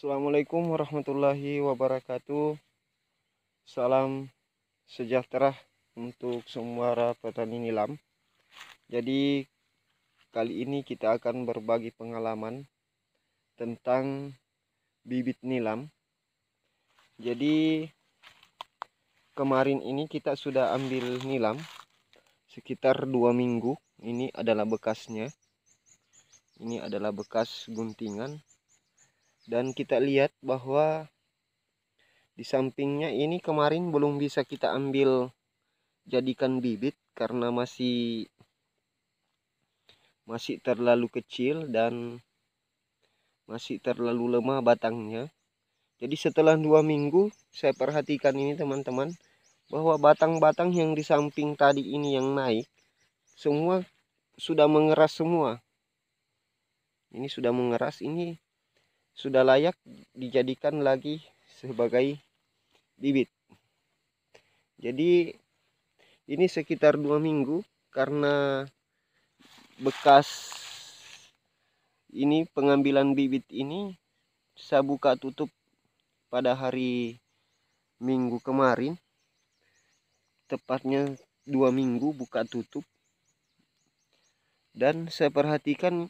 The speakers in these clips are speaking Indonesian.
Assalamualaikum warahmatullahi wabarakatuh. Salam sejahtera untuk semua petani nilam. Jadi kali ini kita akan berbagi pengalaman tentang bibit nilam. Jadi kemarin ini kita sudah ambil nilam sekitar dua minggu. Ini adalah bekasnya. Ini adalah bekas guntingan dan kita lihat bahwa di sampingnya ini kemarin belum bisa kita ambil jadikan bibit karena masih masih terlalu kecil dan masih terlalu lemah batangnya jadi setelah dua minggu saya perhatikan ini teman-teman bahwa batang-batang yang di samping tadi ini yang naik semua sudah mengeras semua ini sudah mengeras ini sudah layak dijadikan lagi sebagai bibit jadi ini sekitar dua minggu karena bekas ini pengambilan bibit ini saya buka tutup pada hari minggu kemarin tepatnya dua minggu buka tutup dan saya perhatikan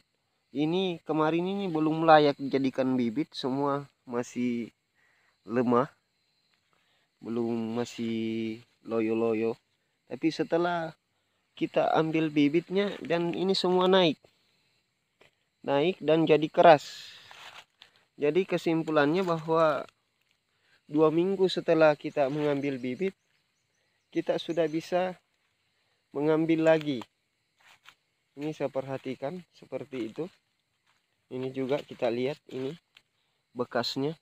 ini kemarin ini belum layak dijadikan bibit semua masih lemah belum masih loyo-loyo tapi setelah kita ambil bibitnya dan ini semua naik naik dan jadi keras jadi kesimpulannya bahwa dua minggu setelah kita mengambil bibit kita sudah bisa mengambil lagi ini saya perhatikan seperti itu ini juga kita lihat ini bekasnya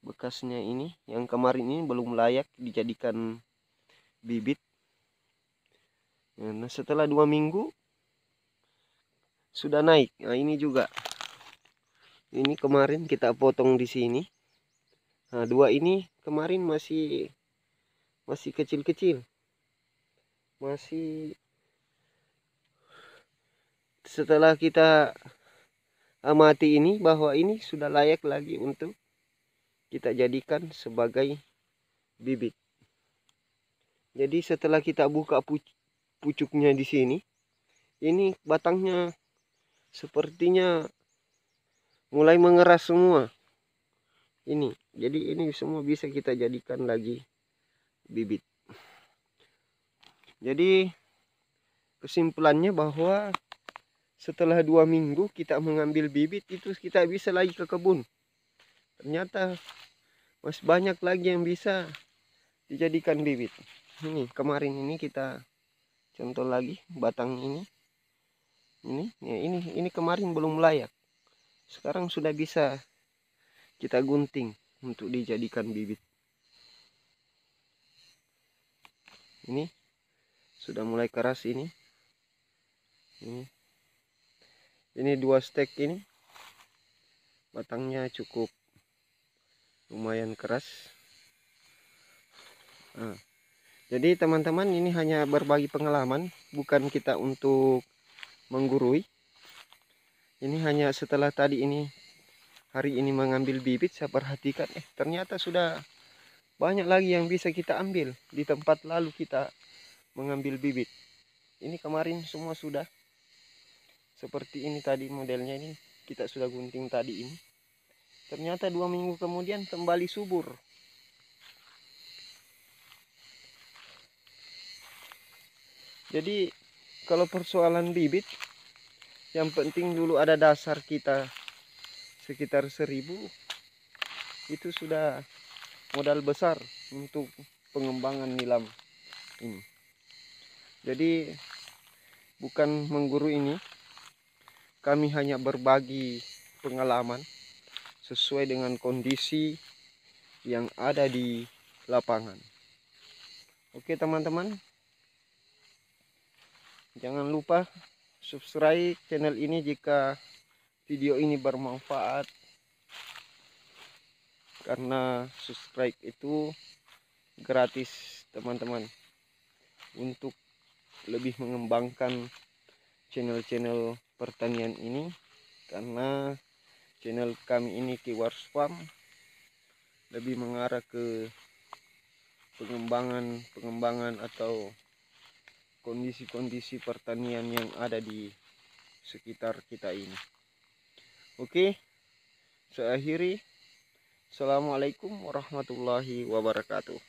bekasnya ini yang kemarin ini belum layak dijadikan bibit nah setelah dua minggu sudah naik nah ini juga ini kemarin kita potong di sini nah dua ini kemarin masih masih kecil-kecil masih setelah kita amati ini bahwa ini sudah layak lagi untuk kita jadikan sebagai bibit. Jadi setelah kita buka pucuknya di sini, ini batangnya sepertinya mulai mengeras semua. Ini, jadi ini semua bisa kita jadikan lagi bibit. Jadi kesimpulannya bahwa setelah dua minggu kita mengambil bibit itu kita bisa lagi ke kebun ternyata masih banyak lagi yang bisa dijadikan bibit ini kemarin ini kita contoh lagi batang ini ini ya ini ini kemarin belum layak sekarang sudah bisa kita gunting untuk dijadikan bibit ini sudah mulai keras ini ini ini dua stek ini batangnya cukup lumayan keras nah, jadi teman-teman ini hanya berbagi pengalaman bukan kita untuk menggurui ini hanya setelah tadi ini hari ini mengambil bibit saya perhatikan eh ternyata sudah banyak lagi yang bisa kita ambil di tempat lalu kita mengambil bibit ini kemarin semua sudah seperti ini tadi modelnya ini kita sudah gunting tadi ini ternyata dua minggu kemudian kembali subur jadi kalau persoalan bibit yang penting dulu ada dasar kita sekitar seribu itu sudah modal besar untuk pengembangan nilam ini jadi bukan mengguru ini kami hanya berbagi pengalaman sesuai dengan kondisi yang ada di lapangan. Oke teman-teman, jangan lupa subscribe channel ini jika video ini bermanfaat karena subscribe itu gratis teman-teman untuk lebih mengembangkan channel-channel pertanian ini karena channel kami ini Kiwars Farm lebih mengarah ke pengembangan pengembangan atau kondisi-kondisi pertanian yang ada di sekitar kita ini. Oke, saya akhiri. Assalamualaikum warahmatullahi wabarakatuh.